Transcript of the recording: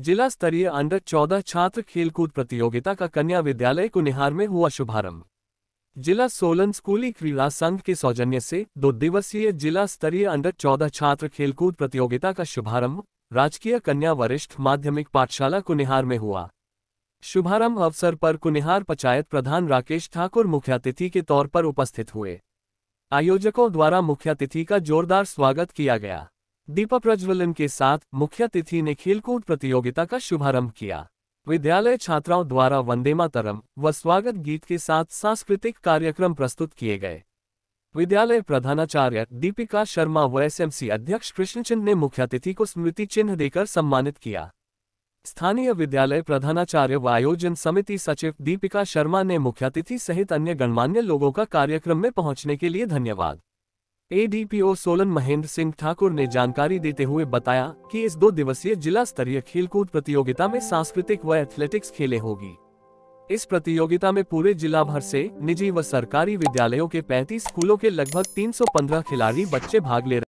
जिला स्तरीय अंडर 14 छात्र खेलकूद प्रतियोगिता का कन्या विद्यालय कुनिहार में हुआ शुभारंभ जिला सोलन स्कूली क्रीड़ा संघ के सौजन्य से दो दिवसीय जिला स्तरीय अंडर 14 छात्र खेलकूद प्रतियोगिता का शुभारंभ राजकीय कन्या वरिष्ठ माध्यमिक पाठशाला कुनिहार में हुआ शुभारंभ अवसर पर कुनिहार पंचायत प्रधान राकेश ठाकुर मुख्यातिथि के तौर पर उपस्थित हुए आयोजकों द्वारा मुख्यातिथि का जोरदार स्वागत किया गया दीपा प्रज्वलन के साथ मुख्य अतिथि ने खेलकूद प्रतियोगिता का शुभारंभ किया विद्यालय छात्राओं द्वारा वंदे मातरम व स्वागत गीत के साथ सांस्कृतिक कार्यक्रम प्रस्तुत किए गए विद्यालय प्रधानाचार्य दीपिका शर्मा व एसएमसी अध्यक्ष कृष्णचंद ने मुख्य अतिथि को स्मृति चिन्ह देकर सम्मानित किया स्थानीय विद्यालय प्रधानाचार्य व आयोजन समिति सचिव दीपिका शर्मा ने मुख्यातिथि सहित अन्य गणमान्य लोगों का कार्यक्रम में पहुंचने के लिए धन्यवाद एडीपीओ सोलन महेंद्र सिंह ठाकुर ने जानकारी देते हुए बताया कि इस दो दिवसीय जिला स्तरीय खेलकूद प्रतियोगिता में सांस्कृतिक व एथलेटिक्स खेले होगी इस प्रतियोगिता में पूरे जिला भर से निजी व सरकारी विद्यालयों के 35 स्कूलों के लगभग 315 खिलाड़ी बच्चे भाग ले रहे